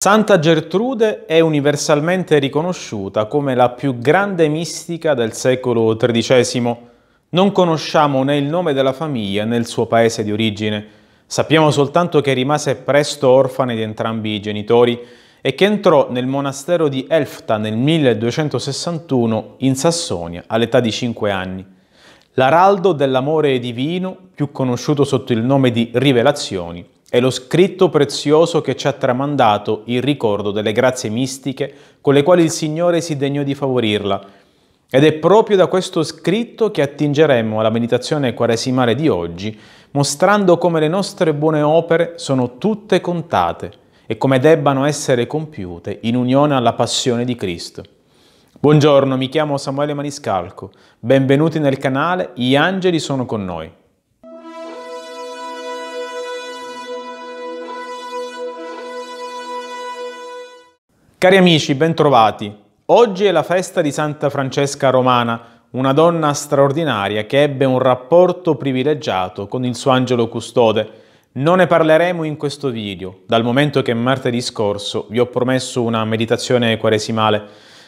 Santa Gertrude è universalmente riconosciuta come la più grande mistica del secolo XIII. Non conosciamo né il nome della famiglia né il suo paese di origine. Sappiamo soltanto che rimase presto orfana di entrambi i genitori e che entrò nel monastero di Elfta nel 1261 in Sassonia all'età di 5 anni. L'araldo dell'amore divino, più conosciuto sotto il nome di Rivelazioni, è lo scritto prezioso che ci ha tramandato il ricordo delle grazie mistiche con le quali il Signore si degnò di favorirla. Ed è proprio da questo scritto che attingeremo alla meditazione quaresimale di oggi, mostrando come le nostre buone opere sono tutte contate e come debbano essere compiute in unione alla passione di Cristo. Buongiorno, mi chiamo Samuele Maniscalco. Benvenuti nel canale Gli angeli sono con noi. Cari amici, bentrovati. Oggi è la festa di Santa Francesca Romana, una donna straordinaria che ebbe un rapporto privilegiato con il suo angelo custode. Non ne parleremo in questo video, dal momento che martedì scorso vi ho promesso una meditazione quaresimale,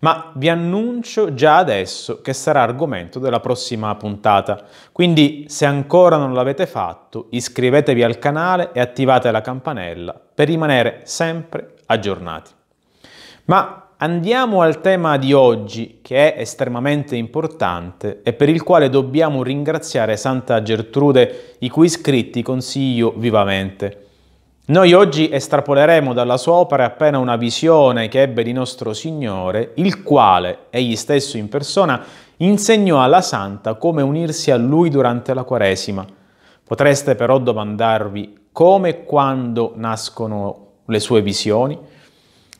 ma vi annuncio già adesso che sarà argomento della prossima puntata. Quindi, se ancora non l'avete fatto, iscrivetevi al canale e attivate la campanella per rimanere sempre aggiornati. Ma andiamo al tema di oggi, che è estremamente importante e per il quale dobbiamo ringraziare Santa Gertrude, i cui scritti consiglio vivamente. Noi oggi estrapoleremo dalla sua opera appena una visione che ebbe di nostro Signore, il quale, egli stesso in persona, insegnò alla Santa come unirsi a Lui durante la Quaresima. Potreste però domandarvi come e quando nascono le sue visioni?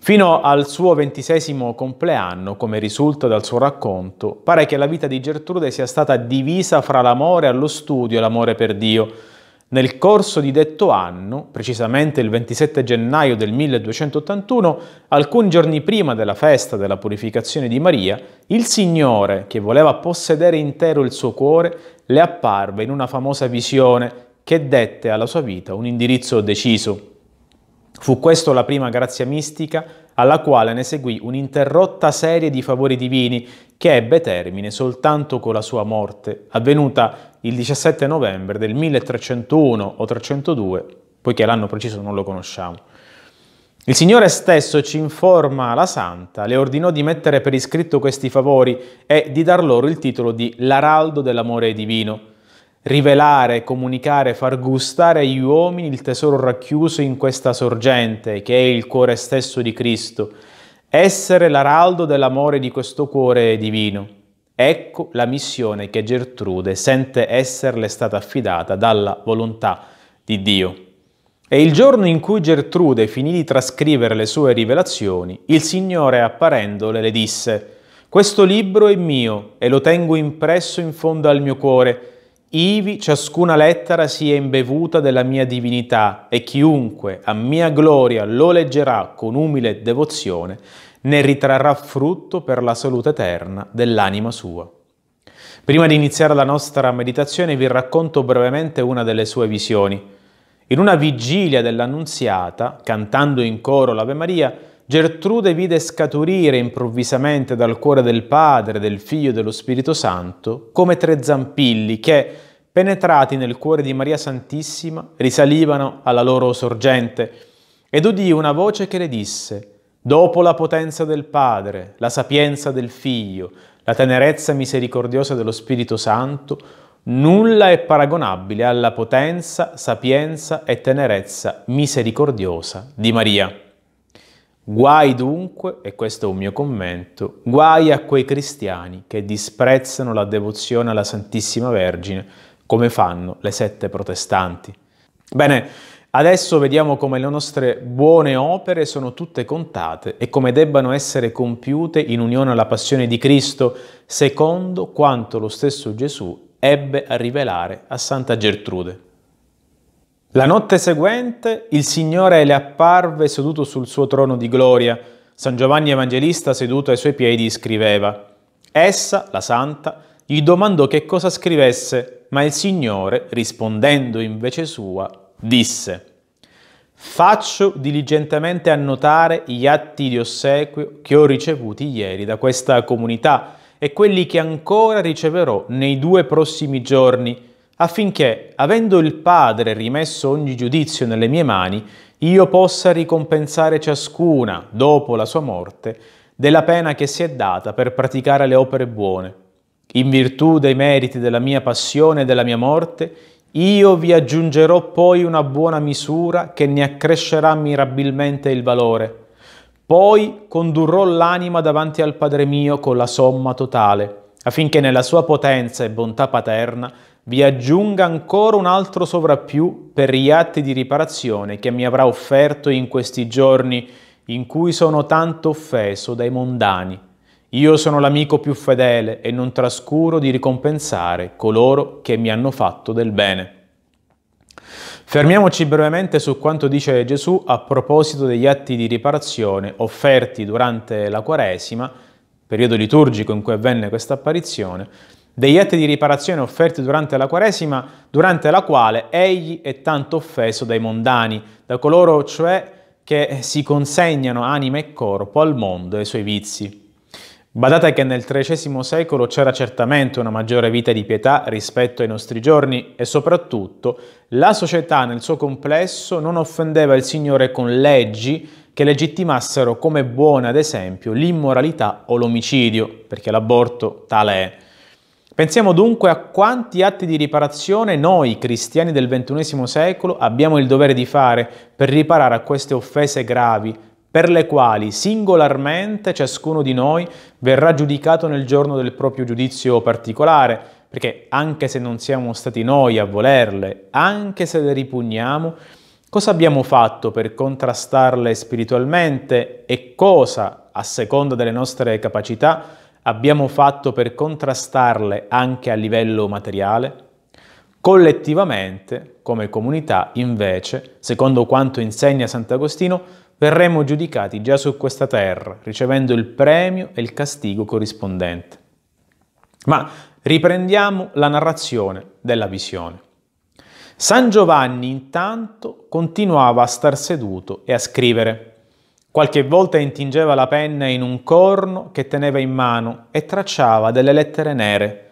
Fino al suo ventisesimo compleanno, come risulta dal suo racconto, pare che la vita di Gertrude sia stata divisa fra l'amore allo studio e l'amore per Dio. Nel corso di detto anno, precisamente il 27 gennaio del 1281, alcuni giorni prima della festa della purificazione di Maria, il Signore, che voleva possedere intero il suo cuore, le apparve in una famosa visione che dette alla sua vita un indirizzo deciso. Fu questa la prima grazia mistica alla quale ne seguì un'interrotta serie di favori divini che ebbe termine soltanto con la sua morte, avvenuta il 17 novembre del 1301 o 302, poiché l'anno preciso non lo conosciamo. Il Signore stesso ci informa la Santa, le ordinò di mettere per iscritto questi favori e di dar loro il titolo di l'araldo dell'amore divino rivelare, comunicare, far gustare agli uomini il tesoro racchiuso in questa sorgente, che è il cuore stesso di Cristo, essere l'araldo dell'amore di questo cuore divino. Ecco la missione che Gertrude sente esserle stata affidata dalla volontà di Dio. E il giorno in cui Gertrude finì di trascrivere le sue rivelazioni, il Signore apparendole le disse, Questo libro è mio e lo tengo impresso in fondo al mio cuore, ivi ciascuna lettera sia imbevuta della mia divinità e chiunque a mia gloria lo leggerà con umile devozione ne ritrarrà frutto per la salute eterna dell'anima sua. Prima di iniziare la nostra meditazione vi racconto brevemente una delle sue visioni. In una vigilia dell'Annunziata, cantando in coro l'Ave Maria, Gertrude vide scaturire improvvisamente dal cuore del Padre, del Figlio e dello Spirito Santo come tre zampilli che, penetrati nel cuore di Maria Santissima, risalivano alla loro sorgente ed udì una voce che le disse Dopo la potenza del Padre, la sapienza del Figlio, la tenerezza misericordiosa dello Spirito Santo, nulla è paragonabile alla potenza, sapienza e tenerezza misericordiosa di Maria. Guai dunque, e questo è un mio commento, guai a quei cristiani che disprezzano la devozione alla Santissima Vergine come fanno le sette protestanti. Bene, adesso vediamo come le nostre buone opere sono tutte contate e come debbano essere compiute in unione alla passione di Cristo, secondo quanto lo stesso Gesù ebbe a rivelare a Santa Gertrude. La notte seguente il Signore le apparve seduto sul suo trono di gloria. San Giovanni Evangelista seduto ai suoi piedi scriveva. Essa, la santa, gli domandò che cosa scrivesse, ma il Signore, rispondendo invece sua, disse Faccio diligentemente annotare gli atti di ossequio che ho ricevuti ieri da questa comunità e quelli che ancora riceverò nei due prossimi giorni affinché, avendo il Padre rimesso ogni giudizio nelle mie mani, io possa ricompensare ciascuna, dopo la sua morte, della pena che si è data per praticare le opere buone. In virtù dei meriti della mia passione e della mia morte, io vi aggiungerò poi una buona misura che ne accrescerà mirabilmente il valore. Poi condurrò l'anima davanti al Padre mio con la somma totale, affinché nella sua potenza e bontà paterna vi aggiunga ancora un altro sovrappiù per gli atti di riparazione che mi avrà offerto in questi giorni in cui sono tanto offeso dai mondani. Io sono l'amico più fedele e non trascuro di ricompensare coloro che mi hanno fatto del bene. Fermiamoci brevemente su quanto dice Gesù a proposito degli atti di riparazione offerti durante la Quaresima, periodo liturgico in cui avvenne questa apparizione, degli atti di riparazione offerti durante la Quaresima, durante la quale egli è tanto offeso dai mondani, da coloro cioè che si consegnano anima e corpo al mondo e ai suoi vizi. Badate che nel XIII secolo c'era certamente una maggiore vita di pietà rispetto ai nostri giorni e soprattutto la società nel suo complesso non offendeva il Signore con leggi che legittimassero come buona ad esempio l'immoralità o l'omicidio, perché l'aborto tale è. Pensiamo dunque a quanti atti di riparazione noi, cristiani del XXI secolo, abbiamo il dovere di fare per riparare a queste offese gravi, per le quali singolarmente ciascuno di noi verrà giudicato nel giorno del proprio giudizio particolare, perché anche se non siamo stati noi a volerle, anche se le ripugniamo, cosa abbiamo fatto per contrastarle spiritualmente e cosa, a seconda delle nostre capacità, abbiamo fatto per contrastarle anche a livello materiale? Collettivamente, come comunità, invece, secondo quanto insegna Sant'Agostino, verremo giudicati già su questa terra, ricevendo il premio e il castigo corrispondente. Ma riprendiamo la narrazione della visione. San Giovanni intanto continuava a star seduto e a scrivere. Qualche volta intingeva la penna in un corno che teneva in mano e tracciava delle lettere nere.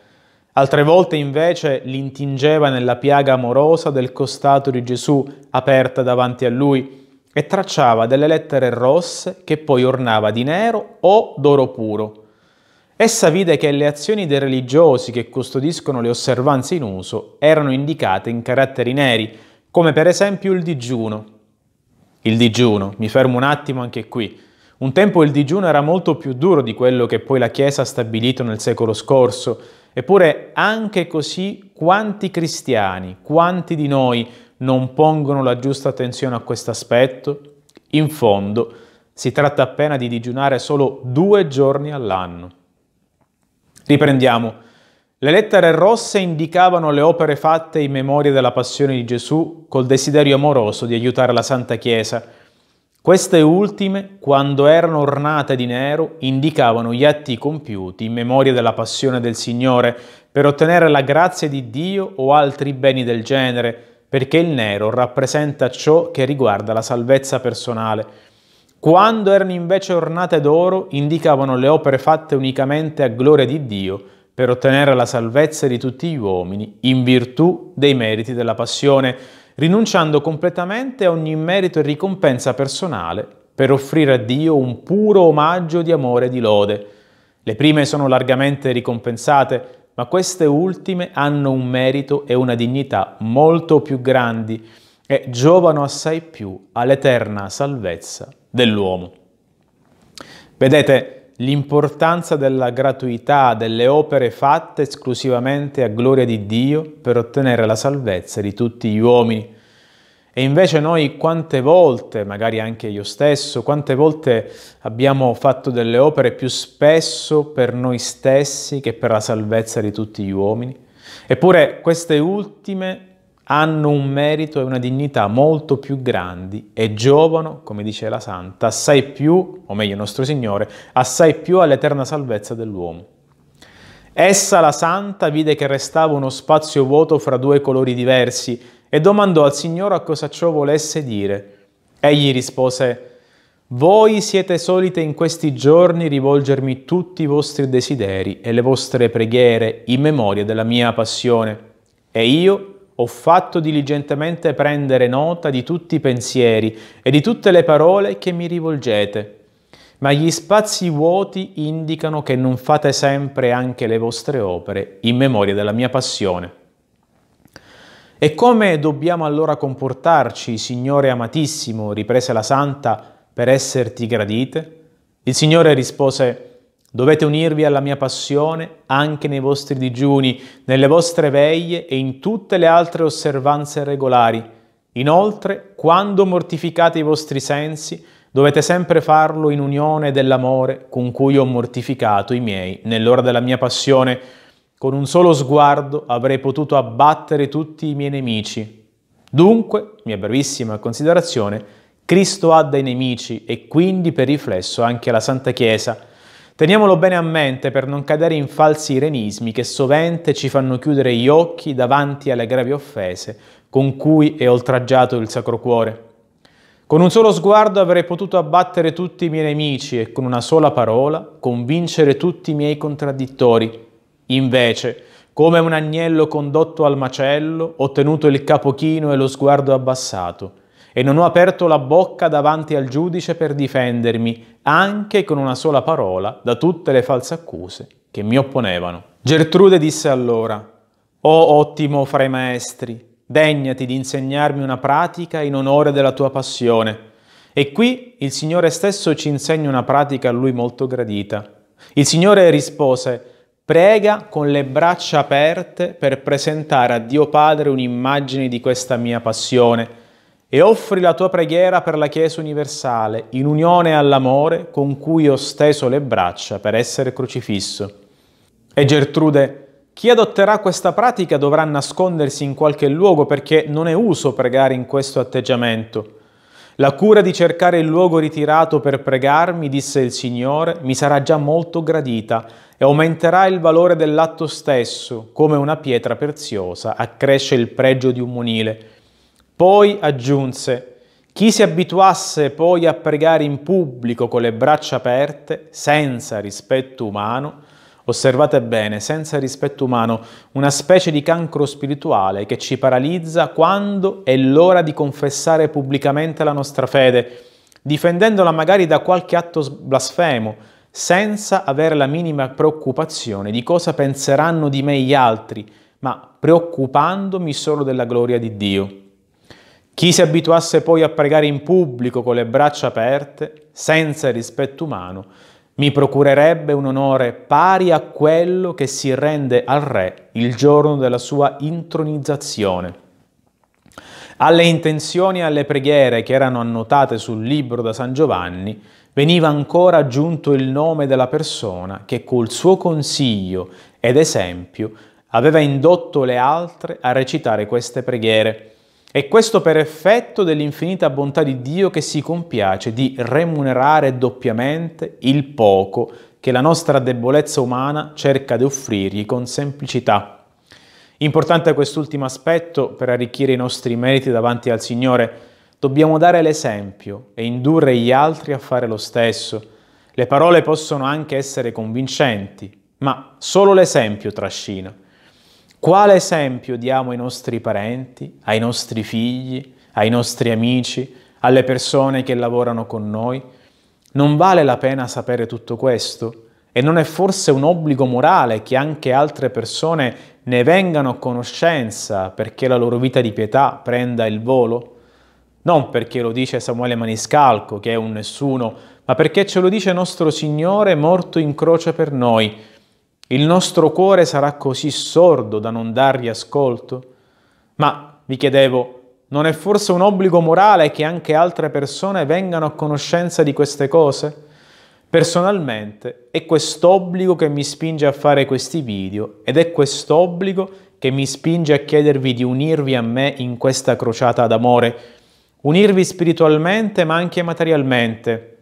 Altre volte invece l'intingeva nella piaga amorosa del costato di Gesù aperta davanti a lui e tracciava delle lettere rosse che poi ornava di nero o d'oro puro. Essa vide che le azioni dei religiosi che custodiscono le osservanze in uso erano indicate in caratteri neri, come per esempio il digiuno. Il digiuno, mi fermo un attimo anche qui. Un tempo il digiuno era molto più duro di quello che poi la Chiesa ha stabilito nel secolo scorso, eppure anche così quanti cristiani, quanti di noi non pongono la giusta attenzione a questo aspetto? In fondo si tratta appena di digiunare solo due giorni all'anno. Riprendiamo. Le lettere rosse indicavano le opere fatte in memoria della passione di Gesù col desiderio amoroso di aiutare la Santa Chiesa. Queste ultime, quando erano ornate di nero, indicavano gli atti compiuti in memoria della passione del Signore per ottenere la grazia di Dio o altri beni del genere, perché il nero rappresenta ciò che riguarda la salvezza personale. Quando erano invece ornate d'oro, indicavano le opere fatte unicamente a gloria di Dio per ottenere la salvezza di tutti gli uomini in virtù dei meriti della passione, rinunciando completamente a ogni merito e ricompensa personale per offrire a Dio un puro omaggio di amore e di lode. Le prime sono largamente ricompensate, ma queste ultime hanno un merito e una dignità molto più grandi e giovano assai più all'eterna salvezza dell'uomo. Vedete, l'importanza della gratuità delle opere fatte esclusivamente a gloria di Dio per ottenere la salvezza di tutti gli uomini. E invece noi quante volte, magari anche io stesso, quante volte abbiamo fatto delle opere più spesso per noi stessi che per la salvezza di tutti gli uomini? Eppure queste ultime hanno un merito e una dignità molto più grandi e giovano, come dice la Santa, assai più, o meglio nostro Signore, assai più all'eterna salvezza dell'uomo. Essa, la Santa, vide che restava uno spazio vuoto fra due colori diversi e domandò al Signore a cosa ciò volesse dire. Egli rispose, voi siete solite in questi giorni rivolgermi tutti i vostri desideri e le vostre preghiere in memoria della mia passione, e io ho fatto diligentemente prendere nota di tutti i pensieri e di tutte le parole che mi rivolgete. Ma gli spazi vuoti indicano che non fate sempre anche le vostre opere in memoria della mia passione. E come dobbiamo allora comportarci, Signore amatissimo, riprese la santa, per esserti gradite? Il Signore rispose, Dovete unirvi alla mia passione anche nei vostri digiuni, nelle vostre veglie e in tutte le altre osservanze regolari. Inoltre, quando mortificate i vostri sensi, dovete sempre farlo in unione dell'amore con cui ho mortificato i miei nell'ora della mia passione. Con un solo sguardo avrei potuto abbattere tutti i miei nemici. Dunque, mia brevissima considerazione, Cristo ha dei nemici e quindi per riflesso anche la Santa Chiesa – Teniamolo bene a mente per non cadere in falsi irenismi che sovente ci fanno chiudere gli occhi davanti alle gravi offese con cui è oltraggiato il Sacro Cuore. Con un solo sguardo avrei potuto abbattere tutti i miei nemici e con una sola parola convincere tutti i miei contraddittori. Invece, come un agnello condotto al macello, ho tenuto il capo chino e lo sguardo abbassato, e non ho aperto la bocca davanti al giudice per difendermi, anche con una sola parola, da tutte le false accuse che mi opponevano. Gertrude disse allora, O oh, ottimo fra i maestri, degnati di insegnarmi una pratica in onore della tua passione. E qui il Signore stesso ci insegna una pratica a lui molto gradita. Il Signore rispose, Prega con le braccia aperte per presentare a Dio Padre un'immagine di questa mia passione e offri la tua preghiera per la Chiesa universale, in unione all'amore con cui ho steso le braccia per essere crocifisso. E Gertrude, chi adotterà questa pratica dovrà nascondersi in qualche luogo perché non è uso pregare in questo atteggiamento. La cura di cercare il luogo ritirato per pregarmi, disse il Signore, mi sarà già molto gradita e aumenterà il valore dell'atto stesso, come una pietra preziosa accresce il pregio di un monile. Poi aggiunse, chi si abituasse poi a pregare in pubblico con le braccia aperte, senza rispetto umano, osservate bene, senza rispetto umano, una specie di cancro spirituale che ci paralizza quando è l'ora di confessare pubblicamente la nostra fede, difendendola magari da qualche atto blasfemo, senza avere la minima preoccupazione di cosa penseranno di me gli altri, ma preoccupandomi solo della gloria di Dio. Chi si abituasse poi a pregare in pubblico con le braccia aperte, senza rispetto umano, mi procurerebbe un onore pari a quello che si rende al Re il giorno della sua intronizzazione. Alle intenzioni e alle preghiere che erano annotate sul libro da San Giovanni veniva ancora aggiunto il nome della persona che col suo consiglio ed esempio aveva indotto le altre a recitare queste preghiere e questo per effetto dell'infinita bontà di Dio che si compiace di remunerare doppiamente il poco che la nostra debolezza umana cerca di offrirgli con semplicità. Importante quest'ultimo aspetto per arricchire i nostri meriti davanti al Signore. Dobbiamo dare l'esempio e indurre gli altri a fare lo stesso. Le parole possono anche essere convincenti, ma solo l'esempio trascina. Quale esempio diamo ai nostri parenti, ai nostri figli, ai nostri amici, alle persone che lavorano con noi? Non vale la pena sapere tutto questo? E non è forse un obbligo morale che anche altre persone ne vengano a conoscenza perché la loro vita di pietà prenda il volo? Non perché lo dice Samuele Maniscalco, che è un nessuno, ma perché ce lo dice nostro Signore morto in croce per noi, il nostro cuore sarà così sordo da non dargli ascolto? Ma, vi chiedevo, non è forse un obbligo morale che anche altre persone vengano a conoscenza di queste cose? Personalmente è quest'obbligo che mi spinge a fare questi video ed è quest'obbligo che mi spinge a chiedervi di unirvi a me in questa crociata d'amore, unirvi spiritualmente ma anche materialmente,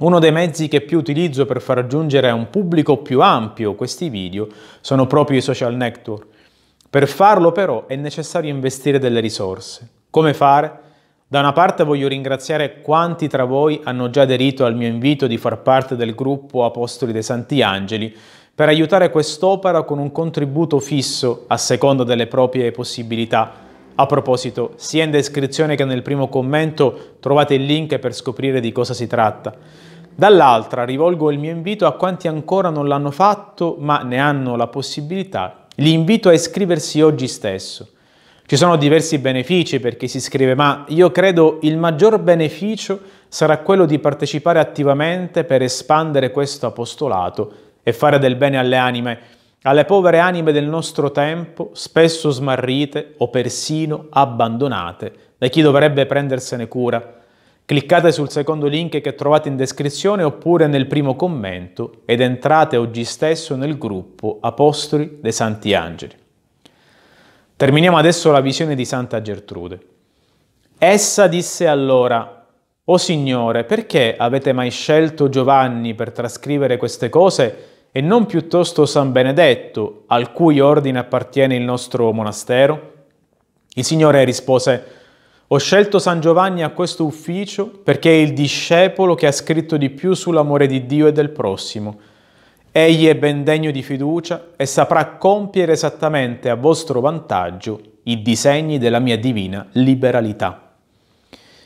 uno dei mezzi che più utilizzo per far raggiungere a un pubblico più ampio questi video sono proprio i social network. Per farlo però è necessario investire delle risorse. Come fare? Da una parte voglio ringraziare quanti tra voi hanno già aderito al mio invito di far parte del gruppo Apostoli dei Santi Angeli per aiutare quest'opera con un contributo fisso a seconda delle proprie possibilità a proposito, sia in descrizione che nel primo commento trovate il link per scoprire di cosa si tratta. Dall'altra rivolgo il mio invito a quanti ancora non l'hanno fatto ma ne hanno la possibilità. Li invito a iscriversi oggi stesso. Ci sono diversi benefici per chi si iscrive, ma io credo il maggior beneficio sarà quello di partecipare attivamente per espandere questo apostolato e fare del bene alle anime alle povere anime del nostro tempo, spesso smarrite o persino abbandonate da chi dovrebbe prendersene cura. Cliccate sul secondo link che trovate in descrizione oppure nel primo commento ed entrate oggi stesso nel gruppo Apostoli dei Santi Angeli. Terminiamo adesso la visione di Santa Gertrude. Essa disse allora, O Signore, perché avete mai scelto Giovanni per trascrivere queste cose? e non piuttosto San Benedetto, al cui ordine appartiene il nostro monastero? Il Signore rispose, ho scelto San Giovanni a questo ufficio perché è il discepolo che ha scritto di più sull'amore di Dio e del prossimo. Egli è ben degno di fiducia e saprà compiere esattamente a vostro vantaggio i disegni della mia divina liberalità.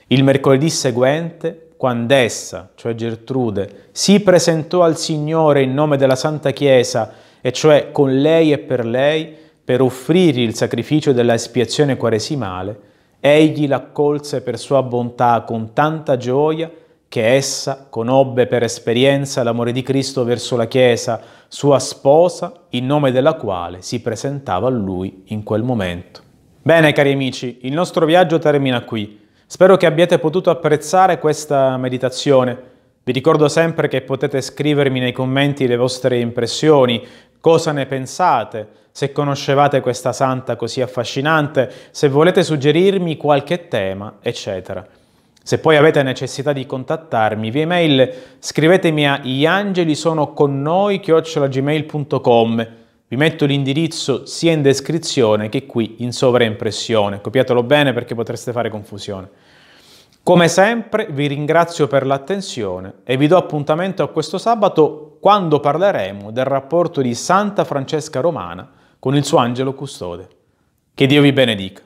Il mercoledì seguente quando essa, cioè Gertrude, si presentò al Signore in nome della Santa Chiesa, e cioè con lei e per lei, per offrirgli il sacrificio della espiazione quaresimale, egli l'accolse per sua bontà con tanta gioia che essa conobbe per esperienza l'amore di Cristo verso la Chiesa, sua sposa, in nome della quale si presentava a lui in quel momento. Bene cari amici, il nostro viaggio termina qui. Spero che abbiate potuto apprezzare questa meditazione. Vi ricordo sempre che potete scrivermi nei commenti le vostre impressioni, cosa ne pensate, se conoscevate questa santa così affascinante, se volete suggerirmi qualche tema, eccetera. Se poi avete necessità di contattarmi via email, scrivetemi a iangelisonoconnonoi.gmail.com vi metto l'indirizzo sia in descrizione che qui in sovraimpressione. Copiatelo bene perché potreste fare confusione. Come sempre vi ringrazio per l'attenzione e vi do appuntamento a questo sabato quando parleremo del rapporto di Santa Francesca Romana con il suo angelo custode. Che Dio vi benedica.